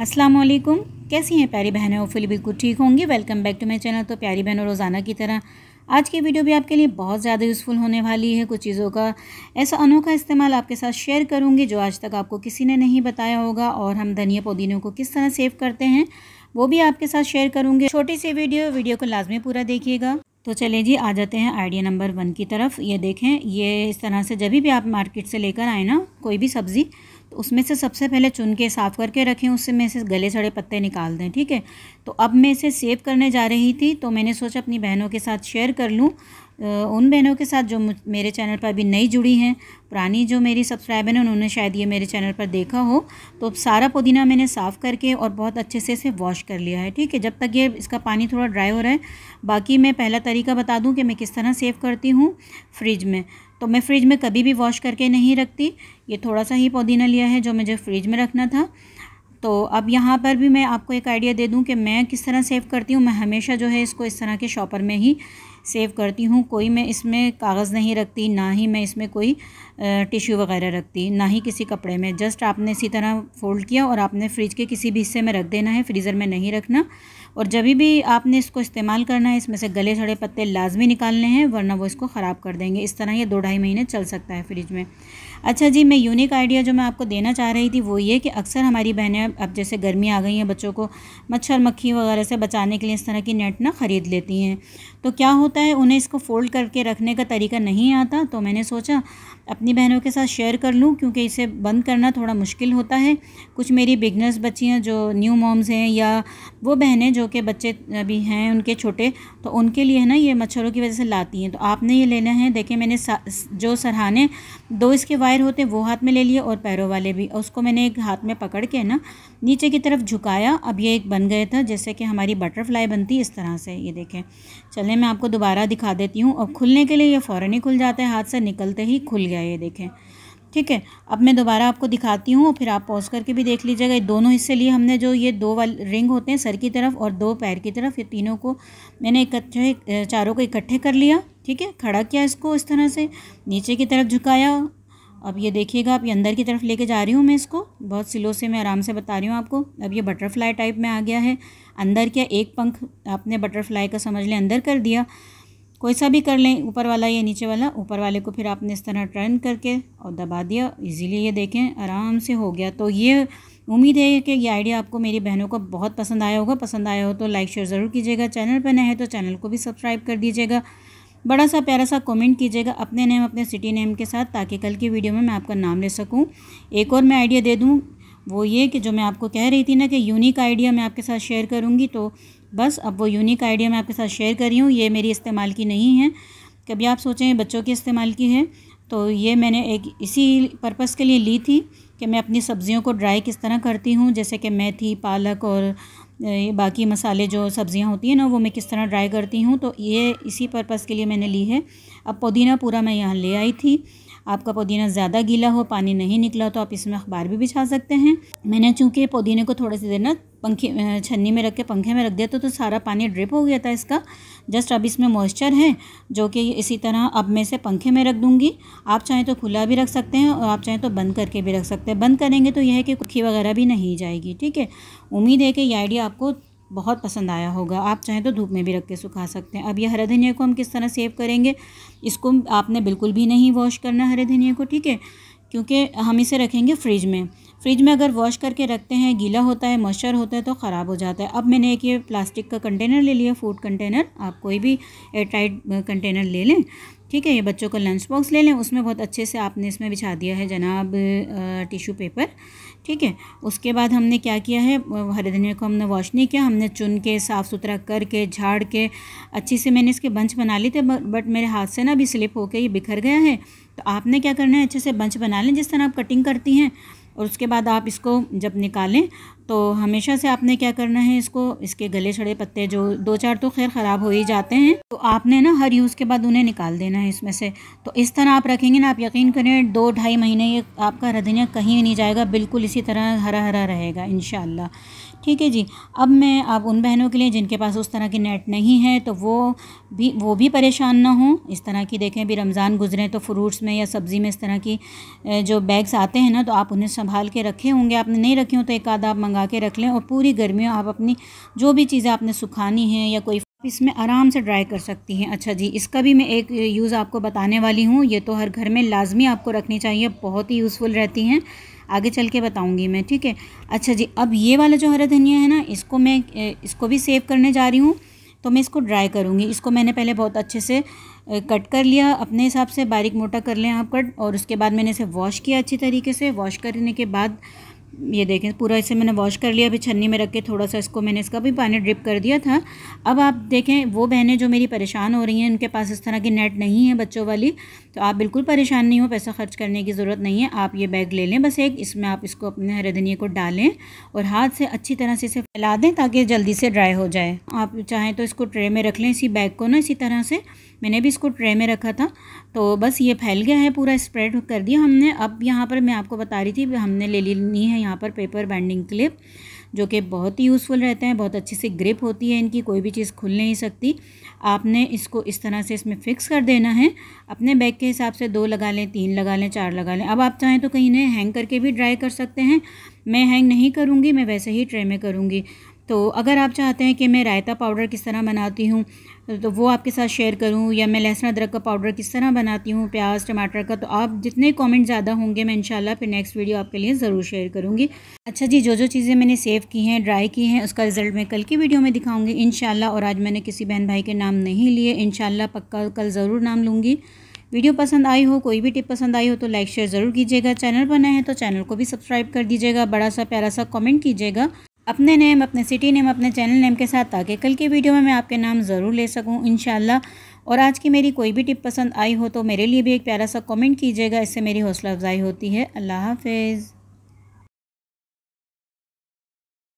अस्सलाम वालेकुम कैसी हैं प्यारी बहनें होपफुली बिल्कुल ठीक होंगी welcome back to my channel तो प्यारी बहनों रोज़ाना की तरह आज की वीडियो भी आपके लिए बहुत ज़्यादा यूज़फुल होने वाली है कुछ चीज़ों का ऐसा अनोखा इस्तेमाल आपके साथ शेयर करूँगी जो आज तक आपको किसी ने नहीं बताया होगा और हम धनिया पुदीनों को किस तरह सेव करते हैं वो भी आपके साथ शेयर करूँगी छोटी सी वीडियो वीडियो को लाजमी पूरा देखिएगा तो चलिए जी आ जाते हैं आइडिया नंबर वन की तरफ ये देखें ये इस तरह से जब भी आप मार्केट से लेकर आए ना कोई भी सब्ज़ी तो उसमें से सबसे पहले चुन के साफ़ करके रखें उससे में से गले सड़े पत्ते निकाल दें ठीक है तो अब मैं इसे सेव करने जा रही थी तो मैंने सोचा अपनी बहनों के साथ शेयर कर लूँ उन बहनों के साथ जो मेरे चैनल पर अभी नई जुड़ी हैं पुरानी जो मेरी सब्सक्राइबर हैं उन्होंने शायद ये मेरे चैनल पर देखा हो तो सारा पुदीना मैंने साफ़ करके और बहुत अच्छे से इसे वॉश कर लिया है ठीक है जब तक ये इसका पानी थोड़ा ड्राई हो रहा है बाकी मैं पहला तरीका बता दूँ कि मैं किस तरह सेव करती हूँ फ्रिज में तो मैं फ्रिज में कभी भी वॉश करके नहीं रखती ये थोड़ा सा ही पुदीना लिया है जो मुझे फ्रिज में रखना था तो अब यहाँ पर भी मैं आपको एक आइडिया दे दूँ कि मैं किस तरह सेव करती हूँ मैं हमेशा जो है इसको इस तरह के शॉपर में ही सेव करती हूँ कोई मैं इसमें कागज़ नहीं रखती ना ही मैं इसमें कोई टिश्यू वगैरह रखती ना ही किसी कपड़े में जस्ट आपने इसी तरह फ़ोल्ड किया और आपने फ्रिज के किसी भी हिस्से में रख देना है फ्रीज़र में नहीं रखना और जब भी आपने इसको इस्तेमाल करना है इसमें से गले सड़े पत्ते लाजमी निकालने हैं वरना वो इसको ख़राब कर देंगे इस तरह ये दो ढाई महीने चल सकता है फ्रिज में अच्छा जी मैं यूनिक आइडिया जो मैं आपको देना चाह रही थी वो ये कि अक्सर हमारी बहनें अब जैसे गर्मी आ गई हैं बच्चों को मच्छर मक्खी वगैरह से बचाने के लिए इस तरह की नेट ना ख़रीद लेती हैं तो क्या होता है उन्हें इसको फ़ोल्ड करके रखने का तरीका नहीं आता तो मैंने सोचा अपनी बहनों के साथ शेयर कर लूँ क्योंकि इसे बंद करना थोड़ा मुश्किल होता है कुछ मेरी बिगनर्स बच्चियाँ जो न्यू मॉम्स हैं या वो बहनें जो कि बच्चे अभी हैं उनके छोटे तो उनके लिए है ना ये मच्छरों की वजह से लाती हैं तो आपने ये लेना है देखिए मैंने जो सरहाने दो इसके वायर होते हैं वो हाथ में ले लिए और पैरों वाले भी और उसको मैंने एक हाथ में पकड़ के ना नीचे की तरफ झुकाया अब ये एक बन गए था जैसे कि हमारी बटरफ्लाई बनती इस तरह से ये देखें चलें मैं आपको दोबारा दिखा देती हूँ और खुलने के लिए ये फ़ौरन ही खुल जाता है हाथ से निकलते ही खुल गया ये देखें ठीक है अब मैं दोबारा आपको दिखाती हूँ फिर आप पॉज करके भी देख लीजिएगा ये दोनों हिस्से लिए हमने जो ये दो वाले रिंग होते हैं सर की तरफ और दो पैर की तरफ ये तीनों को मैंने इकट्ठे चारों को इकट्ठे कर लिया ठीक है खड़ा किया इसको इस तरह से नीचे की तरफ झुकाया अब ये देखिएगा आप ये अंदर की तरफ लेके जा रही हूँ मैं इसको बहुत स्लो से मैं आराम से बता रही हूँ आपको अब ये बटरफ्लाई टाइप में आ गया है अंदर क्या एक पंख आपने बटरफ्लाई का समझ लें अंदर कर दिया कोई सा भी कर लें ऊपर वाला या नीचे वाला ऊपर वाले को फिर आपने इस तरह टर्न करके और दबा दिया इजीली ये देखें आराम से हो गया तो ये उम्मीद है कि ये आइडिया आपको मेरी बहनों को बहुत पसंद आया होगा पसंद आया हो तो लाइक शेयर ज़रूर कीजिएगा चैनल पर नए हैं तो चैनल को भी सब्सक्राइब कर दीजिएगा बड़ा सा प्यारा सा कमेंट कीजिएगा अपने नेम अपने सिटी नेम के साथ ताकि कल की वीडियो में मैं आपका नाम ले सकूँ एक और मैं आइडिया दे दूँ वो ये कि जो मैं आपको कह रही थी ना कि यूनिक आइडिया मैं आपके साथ शेयर करूंगी तो बस अब वो यूनिक आइडिया मैं आपके साथ शेयर कर रही हूँ ये मेरी इस्तेमाल की नहीं है कभी आप सोचें बच्चों के इस्तेमाल की है तो ये मैंने एक इसी पर्पज़ के लिए ली थी कि मैं अपनी सब्ज़ियों को ड्राई किस तरह करती हूँ जैसे कि मेथी पालक और ये बाकी मसाले जो सब्ज़ियाँ होती हैं ना वो मैं किस तरह ड्राई करती हूँ तो ये इसी पर्पज़ के लिए मैंने ली है अब पुदीना पूरा मैं यहाँ ले आई थी आपका पुदीना ज़्यादा गीला हो पानी नहीं निकला तो आप इसमें अखबार भी बिछा सकते हैं मैंने चूँकि पुदीने को थोड़े सी देर ना पंखे छन्नी में रख के पंखे में रख दिया तो, तो सारा पानी ड्रिप हो गया था इसका जस्ट अब इसमें मॉइस्चर है जो कि इसी तरह अब मैं इसे पंखे में रख दूँगी आप चाहें तो खुला भी रख सकते हैं और आप चाहें तो बंद करके भी रख सकते हैं बंद करेंगे तो यह है कि कुखी वगैरह भी नहीं जाएगी ठीक है उम्मीद है कि ये आइडिया आपको बहुत पसंद आया होगा आप चाहें तो धूप में भी रख के सुखा सकते हैं अब ये हरा धनिया को हम किस तरह सेव करेंगे इसको आपने बिल्कुल भी नहीं वॉश करना हरे धनिया को ठीक है क्योंकि हम इसे रखेंगे फ्रिज में फ्रिज में अगर वॉश करके रखते हैं गीला होता है मच्छर होता है तो ख़राब हो जाता है अब मैंने एक ये प्लास्टिक का कंटेनर ले लिया फूड कंटेनर आप कोई भी एयर टाइट कंटेनर ले लें ठीक है ये बच्चों का लंच बॉक्स ले लें उसमें बहुत अच्छे से आपने इसमें बिछा दिया है जनाब टिश्यू पेपर ठीक है उसके बाद हमने क्या किया है हरे धनिया को हमने वॉश नहीं किया हमने चुन के साफ़ सुथरा करके झाड़ के अच्छे से मैंने इसके बंच बना लिए थे बट मेरे हाथ से ना अभी स्लिप होकर ये बिखर गया है तो आपने क्या करना है अच्छे से बंच बना लें जिस तरह आप कटिंग करती हैं और उसके बाद आप इसको जब निकालें तो हमेशा से आपने क्या करना है इसको इसके गले छड़े पत्ते जो दो चार तो खैर ख़राब हो ही जाते हैं तो आपने ना हर यूज़ के बाद उन्हें निकाल देना है इसमें से तो इस तरह आप रखेंगे ना आप यकीन करें दो ढाई महीने ये आपका रधनिया कहीं नहीं जाएगा बिल्कुल इसी तरह हरा हरा रहेगा इन ठीक है जी अब मैं आप उन बहनों के लिए जिनके पास उस तरह की नेट नहीं है तो वो भी वो भी परेशान ना हों इस तरह की देखें भी रमज़ान गुजरे तो फ्रूट्स में या सब्ज़ी में इस तरह की जो बैग्स आते हैं ना तो आप उन्हें संभाल के रखे होंगे आपने नहीं रखे हो तो एक आधा आप मंगा लगा के रख लें और पूरी गर्मियों आप अपनी जो भी चीज़ें आपने सुखानी हैं या कोई इसमें आराम से ड्राई कर सकती हैं अच्छा जी इसका भी मैं एक यूज़ आपको बताने वाली हूँ ये तो हर घर में लाजमी आपको रखनी चाहिए बहुत ही यूज़फुल रहती हैं आगे चल के बताऊँगी मैं ठीक है अच्छा जी अब ये वाला जो हरा धनिया है ना इसको मैं इसको भी सेव करने जा रही हूँ तो मैं इसको ड्राई करूँगी इसको मैंने पहले बहुत अच्छे से कट कर लिया अपने हिसाब से बारीक मोटा कर लें आप कट और उसके बाद मैंने इसे वॉश किया अच्छी तरीके से वॉश करने के बाद ये देखें पूरा इसे मैंने वॉश कर लिया अभी छन्नी में रख के थोड़ा सा इसको मैंने इसका भी पानी ड्रिप कर दिया था अब आप देखें वो बहनें जो मेरी परेशान हो रही हैं उनके पास इस तरह की नेट नहीं है बच्चों वाली तो आप बिल्कुल परेशान नहीं हो पैसा खर्च करने की ज़रूरत नहीं है आप ये बैग ले लें बस एक इसमें आप इसको अपने हरे धनिए को डालें और हाथ से अच्छी तरह से इसे फैला दें ताकि जल्दी से ड्राई हो जाए आप चाहें तो इसको ट्रे में रख लें इसी बैग को ना इसी तरह से मैंने भी इसको ट्रे में रखा था तो बस ये फैल गया है पूरा स्प्रेड कर दिया हमने अब यहाँ पर मैं आपको बता रही थी हमने ले ली है हैं यहाँ पर पेपर बैंडिंग क्लिप जो कि बहुत ही यूज़फुल रहते हैं बहुत अच्छी सी ग्रिप होती है इनकी कोई भी चीज़ खुल नहीं सकती आपने इसको इस तरह से इसमें फ़िक्स कर देना है अपने बैग के हिसाब से दो लगा लें तीन लगा लें चार लगा लें अब आप चाहें तो कहीं इन्हें हैंग करके भी ड्राई कर सकते हैं मैं हैंग नहीं करूँगी मैं वैसे ही ट्रे में करूँगी तो अगर आप चाहते हैं कि मैं रायता पाउडर किस तरह बनाती हूँ तो वो आपके साथ शेयर करूँ या मैं लहसुन अदरक का पाउडर किस तरह बनाती हूँ प्याज टमाटर का तो आप जितने कमेंट ज़्यादा होंगे मैं इंशाल्लाह फिर नेक्स्ट वीडियो आपके लिए ज़रूर शेयर करूँगी अच्छा जी जो जो चीज़ें मैंने सेव की हैं ड्राई की हैं उसका रिज़ल्ट मैं कल की वीडियो में दिखाऊँगी इन और आज मैंने किसी बहन भाई के नाम नहीं लिए इन पक्का कल ज़रूर नाम लूँगी वीडियो पसंद आई हो कोई भी टिप पसंद आई हो तो लाइक शेयर ज़रूर कीजिएगा चैनल पर नए हैं तो चैनल को भी सब्सक्राइब कर दीजिएगा बड़ा सा प्यारा सा कमेंट कीजिएगा अपने नेम अपने सिटी नेम अपने चैनल नेम के साथ ताकि कल की वीडियो में मैं आपके नाम ज़रूर ले सकूँ इन और आज की मेरी कोई भी टिप पसंद आई हो तो मेरे लिए भी एक प्यारा सा कमेंट कीजिएगा इससे मेरी हौसला अफजाई होती है अल्लाह हाफिज़